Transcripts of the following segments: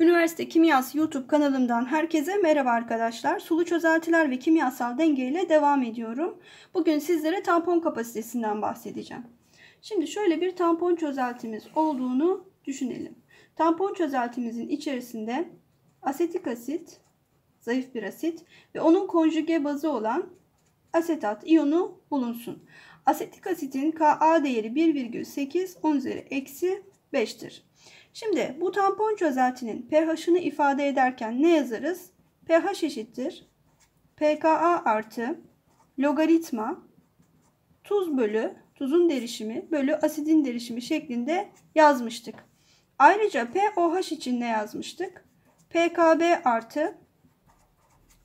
Üniversite Kimyası YouTube kanalımdan herkese merhaba arkadaşlar. Sulu çözeltiler ve kimyasal denge ile devam ediyorum. Bugün sizlere tampon kapasitesinden bahsedeceğim. Şimdi şöyle bir tampon çözeltimiz olduğunu düşünelim. Tampon çözeltimizin içerisinde asetik asit, zayıf bir asit ve onun konjüge bazı olan asetat iyonu bulunsun. Asetik asitin Ka değeri 1,8 10 üzeri eksi 5'tir. Şimdi bu tampon çözeltinin pH'ını ifade ederken ne yazarız? pH eşittir. pKa artı logaritma tuz bölü tuzun derişimi bölü asidin derişimi şeklinde yazmıştık. Ayrıca pOH için ne yazmıştık? pKb artı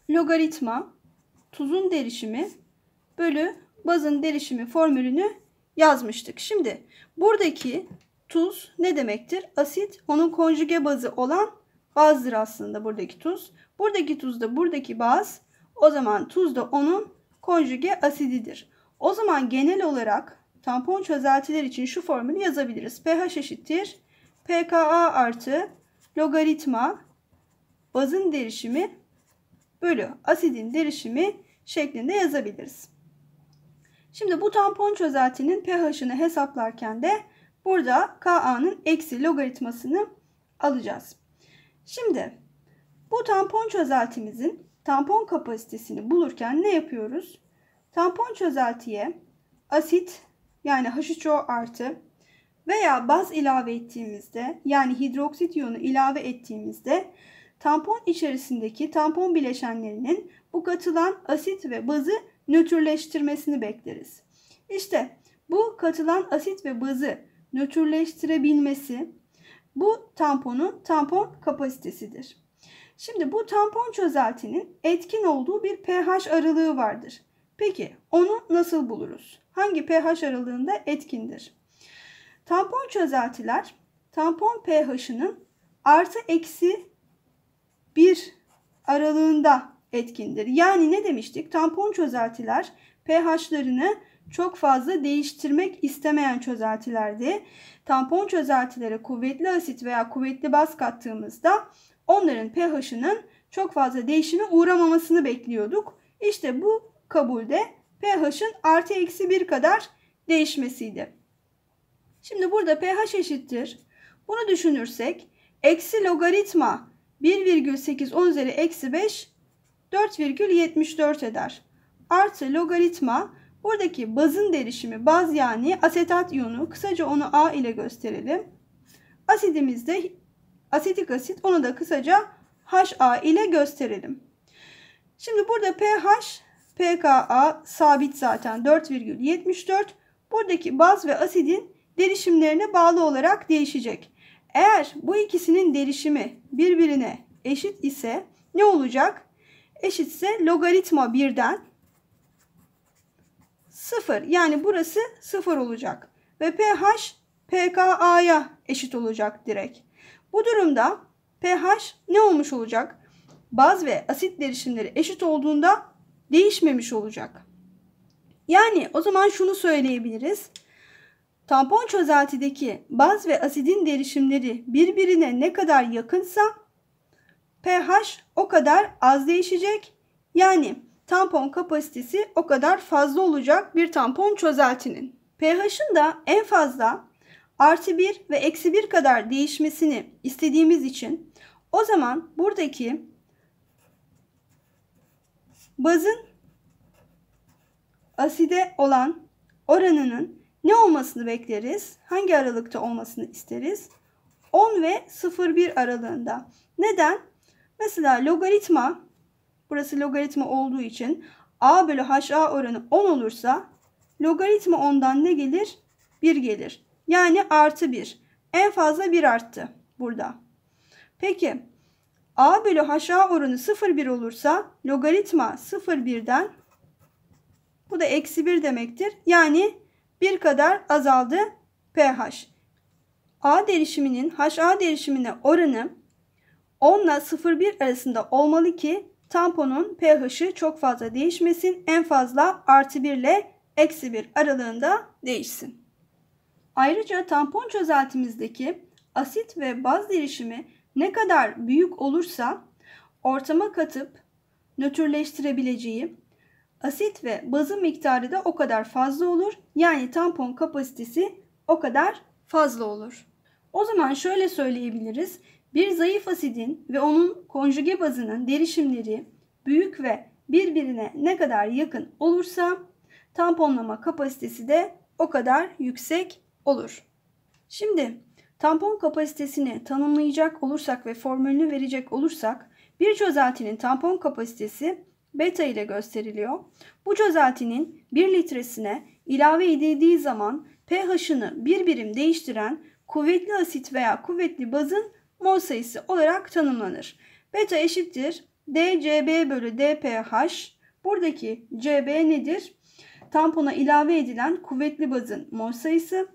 logaritma tuzun derişimi bölü bazın derişimi formülünü yazmıştık. Şimdi buradaki tuz ne demektir? Asit onun konjüge bazı olan bazdır aslında buradaki tuz. Buradaki tuz da buradaki baz. O zaman tuz da onun konjüge asididir. O zaman genel olarak tampon çözeltiler için şu formülü yazabiliriz. pH eşittir. pKa artı logaritma bazın derişimi bölü asidin derişimi şeklinde yazabiliriz. Şimdi bu tampon çözeltinin pH'ını hesaplarken de Burada KA'nın eksi logaritmasını alacağız. Şimdi bu tampon çözeltimizin tampon kapasitesini bulurken ne yapıyoruz? Tampon çözeltiye asit yani H3O artı veya baz ilave ettiğimizde yani hidroksit iyonu ilave ettiğimizde tampon içerisindeki tampon bileşenlerinin bu katılan asit ve bazı nötrleştirmesini bekleriz. İşte bu katılan asit ve bazı nötrleştirebilmesi bu tamponun tampon kapasitesidir. Şimdi bu tampon çözeltinin etkin olduğu bir pH aralığı vardır. Peki onu nasıl buluruz? Hangi pH aralığında etkindir? Tampon çözeltiler tampon pH'ının artı eksi 1 aralığında etkindir. Yani ne demiştik? Tampon çözeltiler pH'larını çok fazla değiştirmek istemeyen çözeltilerdi. Tampon çözeltilere kuvvetli asit veya kuvvetli baz kattığımızda onların pH'ının çok fazla değişime uğramamasını bekliyorduk. İşte bu kabulde pH'ın artı eksi 1 kadar değişmesiydi. Şimdi burada pH eşittir. Bunu düşünürsek eksi logaritma 1,8 10 üzeri eksi 5 4,74 eder. Artı logaritma Buradaki bazın derişimi baz yani asetat iyonu kısaca onu A ile gösterelim. Asidimizde asetik asit onu da kısaca HA ile gösterelim. Şimdi burada pH pKa sabit zaten 4,74. Buradaki baz ve asidin derişimlerine bağlı olarak değişecek. Eğer bu ikisinin derişimi birbirine eşit ise ne olacak? Eşitse logaritma birden 0. Yani burası 0 olacak. Ve pH pKa'ya eşit olacak direkt. Bu durumda pH ne olmuş olacak? Baz ve asit derişimleri eşit olduğunda değişmemiş olacak. Yani o zaman şunu söyleyebiliriz. Tampon çözeltideki baz ve asidin derişimleri birbirine ne kadar yakınsa pH o kadar az değişecek. Yani tampon kapasitesi o kadar fazla olacak bir tampon çözeltinin. pH'ın da en fazla artı 1 ve eksi 1 kadar değişmesini istediğimiz için o zaman buradaki bazın aside olan oranının ne olmasını bekleriz? Hangi aralıkta olmasını isteriz? 10 ve 0,1 aralığında. Neden? Mesela logaritma Burası logaritma olduğu için a bölü a oranı 10 olursa logaritma 10'dan ne gelir? 1 gelir. Yani artı 1. En fazla 1 arttı burada. Peki a bölü a oranı 0,1 olursa logaritma 0,1'den bu da eksi 1 demektir. Yani 1 kadar azaldı pH. A derişiminin HA derişimine oranı 10 ile 0,1 arasında olmalı ki tamponun pH'i çok fazla değişmesin. En fazla artı 1 ile eksi 1 aralığında değişsin. Ayrıca tampon çözeltimizdeki asit ve baz derişimi ne kadar büyük olursa ortama katıp nötrleştirebileceği asit ve bazın miktarı da o kadar fazla olur. Yani tampon kapasitesi o kadar fazla olur. O zaman şöyle söyleyebiliriz. Bir zayıf asidin ve onun konjüge bazının derişimleri büyük ve birbirine ne kadar yakın olursa tamponlama kapasitesi de o kadar yüksek olur. Şimdi tampon kapasitesini tanımlayacak olursak ve formülünü verecek olursak bir çözeltinin tampon kapasitesi beta ile gösteriliyor. Bu çözeltinin 1 litresine ilave edildiği zaman pH'ını bir birim değiştiren kuvvetli asit veya kuvvetli bazın mol sayısı olarak tanımlanır. Beta eşittir DCB bölü DPH. Buradaki CB nedir? Tampona ilave edilen kuvvetli bazın mol sayısı.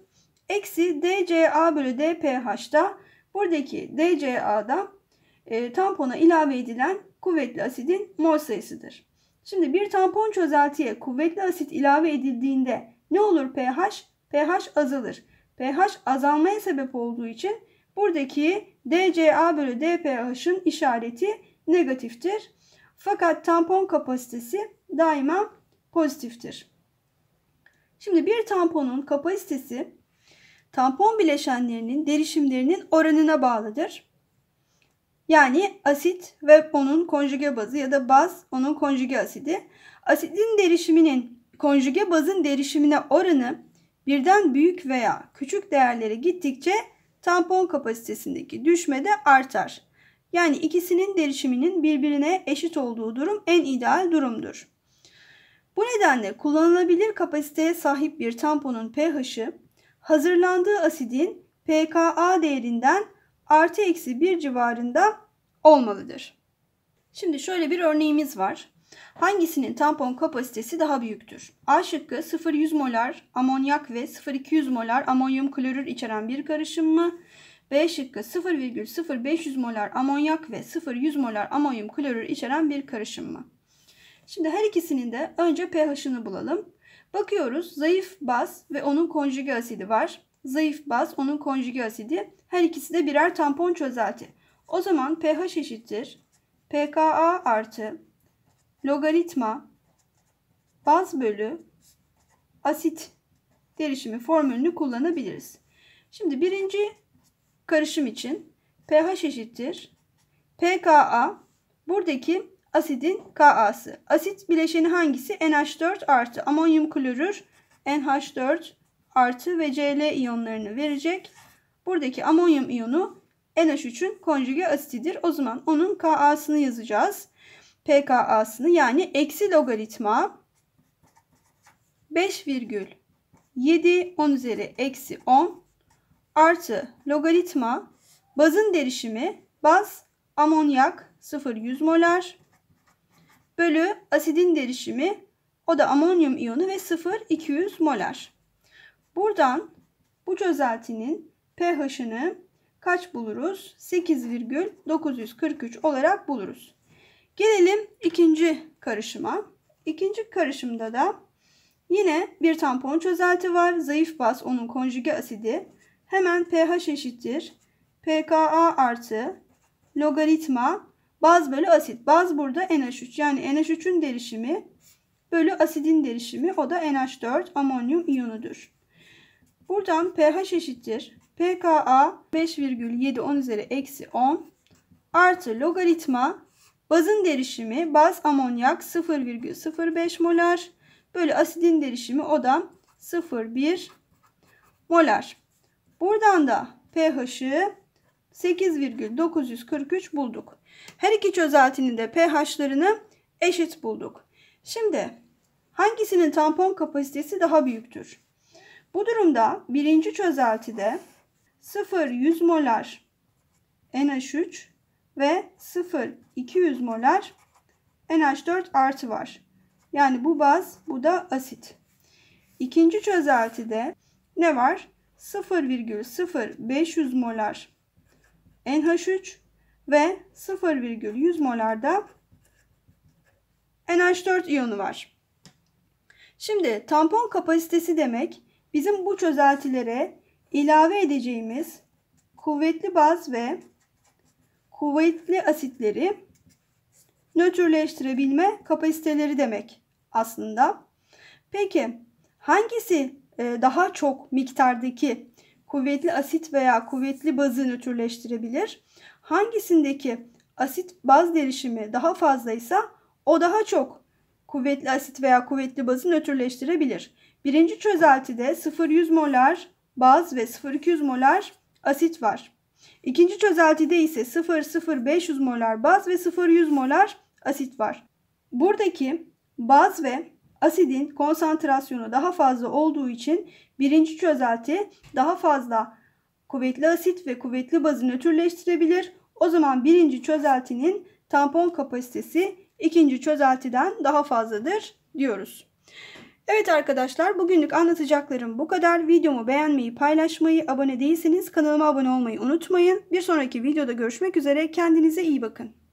Eksi DCA bölü DPH'da buradaki DCA'da e, tampona ilave edilen kuvvetli asidin mol sayısıdır. Şimdi bir tampon çözeltiye kuvvetli asit ilave edildiğinde ne olur pH? pH azalır. pH azalmaya sebep olduğu için Buradaki DCA bölü DPH'ın işareti negatiftir. Fakat tampon kapasitesi daima pozitiftir. Şimdi bir tamponun kapasitesi tampon bileşenlerinin derişimlerinin oranına bağlıdır. Yani asit ve onun konjüge bazı ya da baz onun konjüge asidi. Asidin derişiminin konjüge bazın derişimine oranı birden büyük veya küçük değerlere gittikçe tampon kapasitesindeki düşme de artar. Yani ikisinin derişiminin birbirine eşit olduğu durum en ideal durumdur. Bu nedenle kullanılabilir kapasiteye sahip bir tamponun pH'i hazırlandığı asidin pKa değerinden artı eksi 1 civarında olmalıdır. Şimdi şöyle bir örneğimiz var. Hangisinin tampon kapasitesi daha büyüktür? A şıkkı 0-100 molar amonyak ve 0-200 molar amonyum klorür içeren bir karışım mı? B şıkkı 0,0500 molar amonyak ve 0,100 molar amonyum klorür içeren bir karışım mı? Şimdi her ikisinin de önce pH'ını bulalım. Bakıyoruz zayıf baz ve onun konjüge asidi var. Zayıf baz, onun konjüge asidi. Her ikisi de birer tampon çözelti. O zaman pH eşittir. pKa artı logaritma baz bölü asit derişimi formülünü kullanabiliriz. Şimdi birinci karışım için pH eşittir. pKa buradaki asidin Ka'sı. Asit bileşeni hangisi? NH4 artı amonyum klorür NH4 artı ve Cl iyonlarını verecek. Buradaki amonyum iyonu NH3'ün konjüge asitidir. O zaman onun Ka'sını yazacağız. PKA'sını yani eksi logaritma 5,7 virgül 10 üzeri eksi 10 artı logaritma bazın derişimi baz amonyak 0 molar bölü asidin derişimi o da amonyum iyonu ve 0,200 molar. Buradan bu çözeltinin pH'ını kaç buluruz? 8,943 olarak buluruz. Gelelim ikinci karışıma. İkinci karışımda da yine bir tampon çözelti var. Zayıf baz onun konjüge asidi. Hemen pH eşittir. pKa artı logaritma baz bölü asit. Baz burada NH3 yani NH3'ün derişimi bölü asidin derişimi o da NH4 amonyum iyonudur. Buradan pH eşittir. pKa 5,7 10 üzeri eksi 10 artı logaritma Bazın derişimi baz amonyak 0,05 molar bölü asidin derişimi o da 0,1 molar. Buradan da pH'ı 8,943 bulduk. Her iki çözeltinin de pH'larını eşit bulduk. Şimdi hangisinin tampon kapasitesi daha büyüktür? Bu durumda birinci çözeltide 0,100 molar NH3 ve 0,200 molar NH4 artı var. Yani bu baz, bu da asit. İkinci çözeltide ne var? 0,0500 molar NH3 ve 0,100 molarda NH4 iyonu var. Şimdi tampon kapasitesi demek bizim bu çözeltilere ilave edeceğimiz kuvvetli baz ve kuvvetli asitleri nötrleştirebilme kapasiteleri demek aslında. Peki hangisi e, daha çok miktardaki kuvvetli asit veya kuvvetli bazı nötrleştirebilir? Hangisindeki asit baz derişimi daha fazlaysa o daha çok kuvvetli asit veya kuvvetli bazı nötrleştirebilir. Birinci çözeltide 0-100 molar baz ve 0-200 molar asit var. İkinci çözeltide ise 0,0500 molar baz ve 0,100 molar asit var. Buradaki baz ve asidin konsantrasyonu daha fazla olduğu için birinci çözelti daha fazla kuvvetli asit ve kuvvetli bazı nötrleştirebilir. O zaman birinci çözeltinin tampon kapasitesi ikinci çözeltiden daha fazladır diyoruz. Evet arkadaşlar bugünlük anlatacaklarım bu kadar. Videomu beğenmeyi, paylaşmayı, abone değilseniz kanalıma abone olmayı unutmayın. Bir sonraki videoda görüşmek üzere. Kendinize iyi bakın.